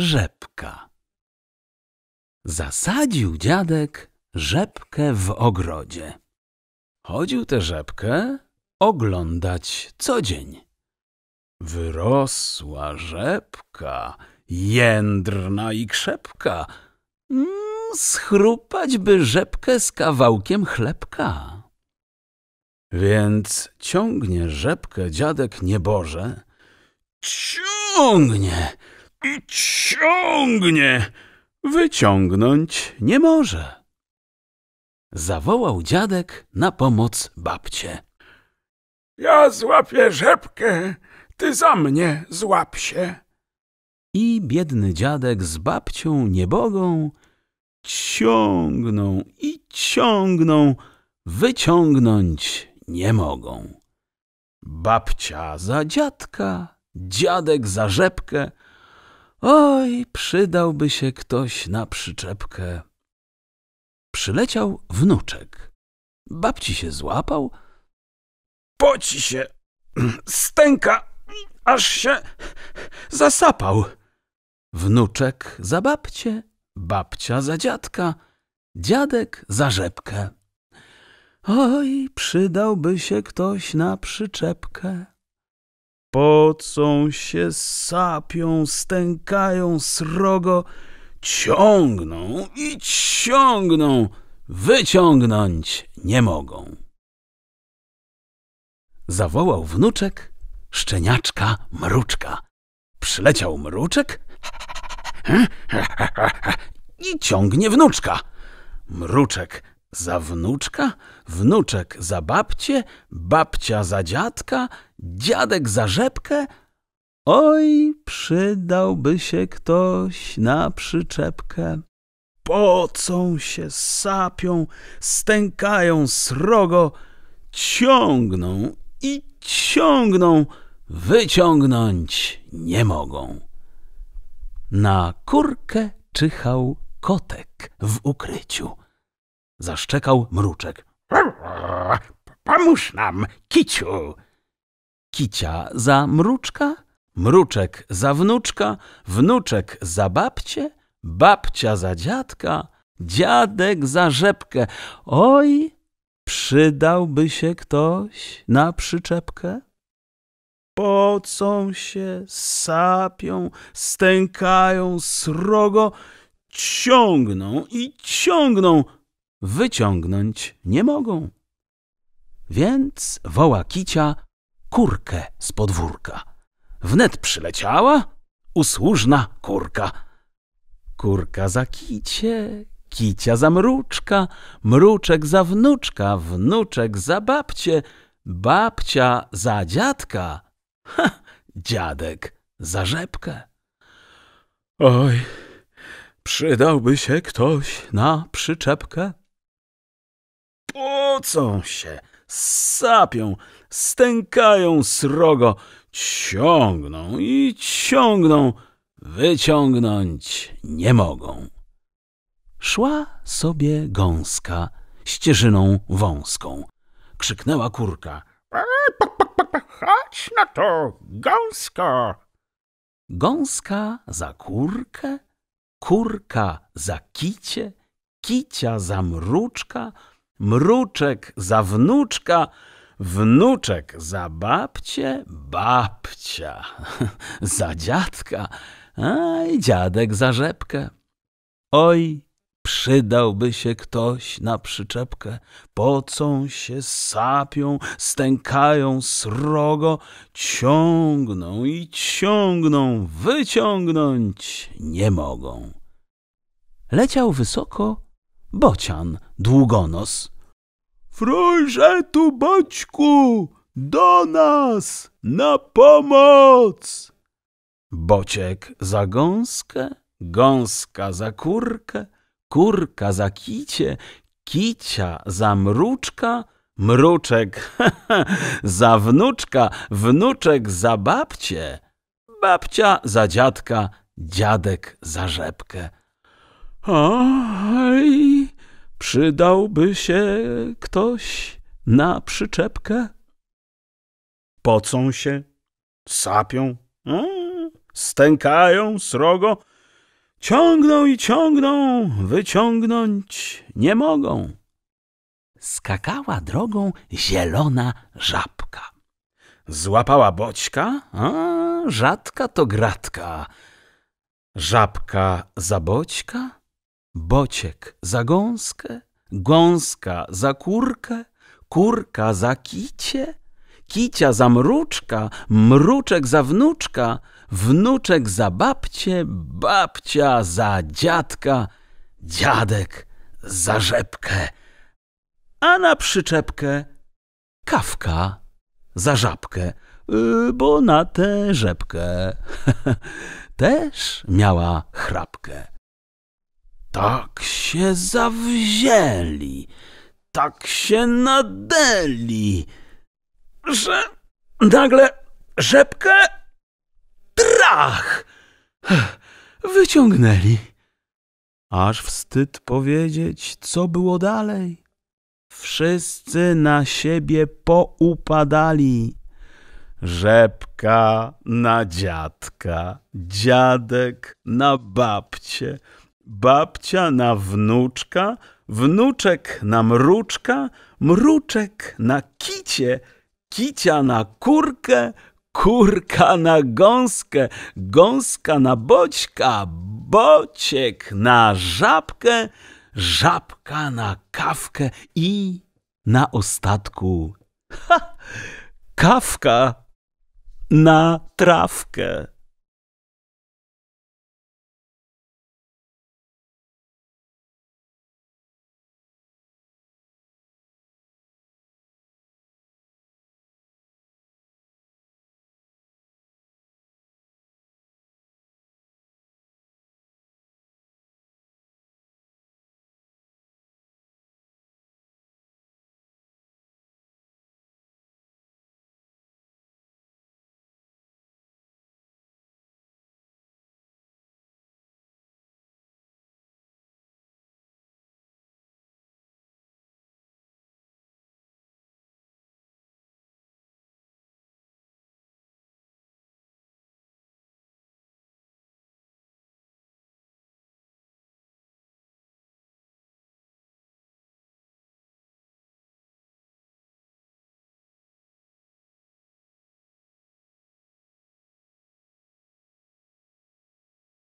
rzepka. Zasadził dziadek rzepkę w ogrodzie. Chodził tę rzepkę oglądać co dzień. Wyrosła rzepka, jędrna i krzepka. Mm, schrupać by rzepkę z kawałkiem chlebka. Więc ciągnie rzepkę dziadek nieboże. Ciągnie! i ciągnie. Wyciągnąć nie może. Zawołał dziadek na pomoc babcie. Ja złapię rzepkę, ty za mnie złap się. I biedny dziadek z babcią niebogą ciągną i ciągną, wyciągnąć nie mogą. Babcia za dziadka, dziadek za rzepkę, Oj, przydałby się ktoś na przyczepkę. Przyleciał wnuczek. Babci się złapał. Poci się, stęka, aż się zasapał. Wnuczek za babcię, babcia za dziadka, dziadek za rzepkę. Oj, przydałby się ktoś na przyczepkę pocą się, sapią, stękają srogo, ciągną i ciągną, wyciągnąć nie mogą. Zawołał wnuczek szczeniaczka mruczka. Przyleciał mruczek i ciągnie wnuczka. Mruczek za wnuczka, wnuczek za babcie, babcia za dziadka, dziadek za rzepkę. Oj, przydałby się ktoś na przyczepkę. Pocą się, sapią, stękają srogo, ciągną i ciągną, wyciągnąć nie mogą. Na kurkę czyhał kotek w ukryciu. Zaszczekał mruczek. Pomóż nam, kiciu! Kicia za mruczka, mruczek za wnuczka, wnuczek za babcie, babcia za dziadka, dziadek za rzepkę. Oj, przydałby się ktoś na przyczepkę? Pocą się, sapią, stękają srogo, ciągną i ciągną wyciągnąć nie mogą. Więc woła Kicia kurkę z podwórka. Wnet przyleciała usłużna kurka. Kurka za kicie, kicia za mruczka, mruczek za wnuczka, wnuczek za babcie, babcia za dziadka, ha, dziadek za rzepkę. Oj, przydałby się ktoś na przyczepkę. Płucą się, sapią, stękają srogo, ciągną i ciągną, wyciągnąć nie mogą. Szła sobie gąska ścieżyną wąską. Krzyknęła kurka. Chodź na to, gąska! Gąska za kurkę, kurka za kicie, kicia za mruczka, mruczek za wnuczka, wnuczek za babcie, babcia za dziadka, a i dziadek za rzepkę. Oj, przydałby się ktoś na przyczepkę, pocą się, sapią, stękają srogo, ciągną i ciągną, wyciągnąć nie mogą. Leciał wysoko Bocian, długonos. Frójże tu, Boćku, do nas, na pomoc! Bociek za gąskę, gąska za kurkę, kurka za kicie, kicia za mruczka, mruczek za wnuczka, wnuczek za babcie, babcia za dziadka, dziadek za rzepkę. Oj, Przydałby się ktoś na przyczepkę? Pocą się, sapią, stękają srogo, ciągną i ciągną, wyciągnąć nie mogą. Skakała drogą zielona żabka. Złapała boćka, a rzadka to gratka. Żabka za boćka? Bociek za gąskę, gąska za kurkę, kurka za kicie, kicia za mruczka, mruczek za wnuczka, wnuczek za babcie, babcia za dziadka, dziadek za rzepkę, a na przyczepkę kawka za żabkę, y, bo na tę rzepkę też miała chrapkę. Tak się zawzięli, tak się nadeli, że nagle rzepkę trach wyciągnęli. Aż wstyd powiedzieć, co było dalej. Wszyscy na siebie poupadali. Rzepka na dziadka, dziadek na babcie, babcia na wnuczka, wnuczek na mruczka, mruczek na kicie, kicia na kurkę, kurka na gąskę, gąska na boćka, bociek na żabkę, żabka na kawkę i na ostatku ha, kawka na trawkę.